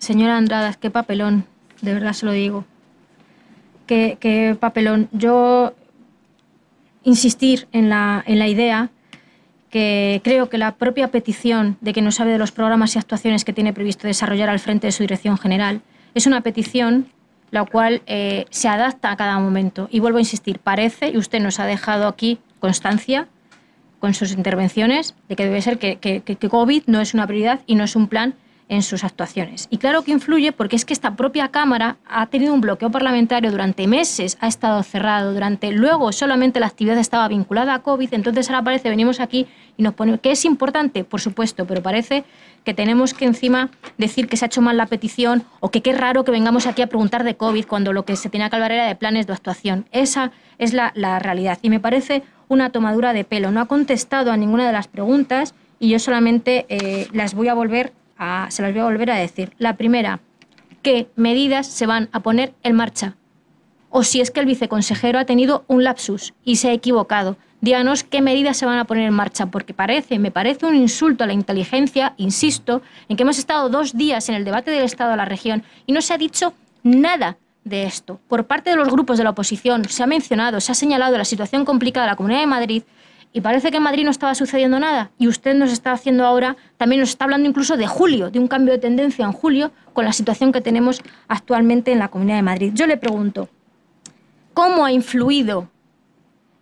Señora Andradas, qué papelón, de verdad se lo digo. Qué, papelón. Yo insistir en la, idea que creo que la propia petición de que no sabe de los programas y actuaciones que tiene previsto desarrollar al frente de su dirección general es una petición la cual eh, se adapta a cada momento. Y vuelvo a insistir, parece, y usted nos ha dejado aquí constancia con sus intervenciones, de que debe ser que, que, que COVID no es una prioridad y no es un plan en sus actuaciones. Y claro que influye porque es que esta propia Cámara ha tenido un bloqueo parlamentario durante meses, ha estado cerrado, durante luego solamente la actividad estaba vinculada a COVID, entonces ahora parece venimos aquí y nos ponemos, que es importante, por supuesto, pero parece que tenemos que encima decir que se ha hecho mal la petición o que qué raro que vengamos aquí a preguntar de COVID cuando lo que se tenía que hablar era de planes de actuación. Esa es la, realidad y me parece una tomadura de pelo. No ha contestado a ninguna de las preguntas y yo solamente eh, las voy a volver se las voy a volver a decir. La primera, qué medidas se van a poner en marcha. O si es que el viceconsejero ha tenido un lapsus y se ha equivocado. Díganos qué medidas se van a poner en marcha, porque parece, me parece un insulto a la inteligencia, insisto, en que hemos estado dos días en el debate del Estado de la región y no se ha dicho nada de esto. Por parte de los grupos de la oposición se ha mencionado, se ha señalado la situación complicada de la Comunidad de Madrid y parece que en Madrid no estaba sucediendo nada y usted nos está haciendo ahora, también nos está hablando incluso de julio, de un cambio de tendencia en julio con la situación que tenemos actualmente en la Comunidad de Madrid. Yo le pregunto, ¿cómo ha influido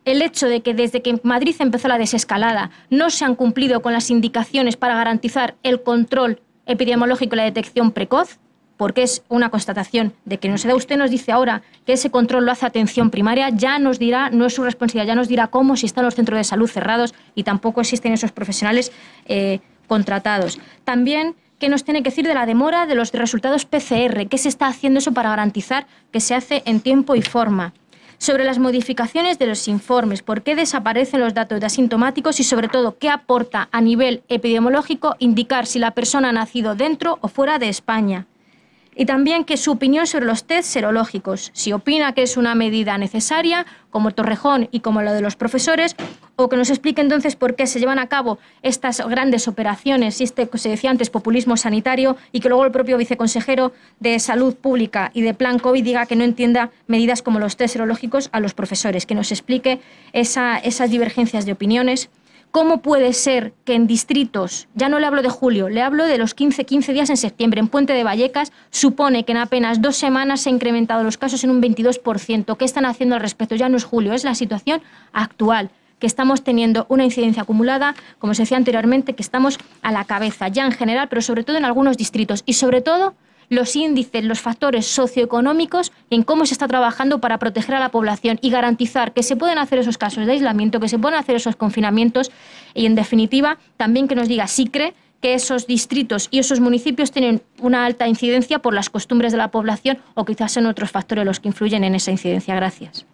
el hecho de que desde que Madrid empezó la desescalada no se han cumplido con las indicaciones para garantizar el control epidemiológico y la detección precoz? porque es una constatación de que no se da. Usted nos dice ahora que ese control lo hace atención primaria, ya nos dirá, no es su responsabilidad, ya nos dirá cómo si están los centros de salud cerrados y tampoco existen esos profesionales eh, contratados. También, ¿qué nos tiene que decir de la demora de los resultados PCR? ¿Qué se está haciendo eso para garantizar que se hace en tiempo y forma? sobre las modificaciones de los informes, por qué desaparecen los datos de asintomáticos y sobre todo qué aporta a nivel epidemiológico indicar si la persona ha nacido dentro o fuera de España y también que su opinión sobre los test serológicos, si opina que es una medida necesaria, como Torrejón y como lo de los profesores, o que nos explique entonces por qué se llevan a cabo estas grandes operaciones y este, se decía antes, populismo sanitario, y que luego el propio viceconsejero de Salud Pública y de Plan COVID diga que no entienda medidas como los test serológicos a los profesores, que nos explique esas divergencias de opiniones. ¿Cómo puede ser que en distritos, ya no le hablo de julio, le hablo de los 15, 15 días en septiembre, en Puente de Vallecas, supone que en apenas dos semanas se han incrementado los casos en un 22%? ¿Qué están haciendo al respecto? Ya no es julio, es la situación actual que estamos teniendo una incidencia acumulada, como se decía anteriormente, que estamos a la cabeza, ya en general, pero sobre todo en algunos distritos y sobre todo los índices, los factores socioeconómicos en cómo se está trabajando para proteger a la población y garantizar que se pueden hacer esos casos de aislamiento, que se pueden hacer esos confinamientos y, en definitiva, también que nos diga si cree que esos distritos y esos municipios tienen una alta incidencia por las costumbres de la población o quizás son otros factores los que influyen en esa incidencia. Gracias.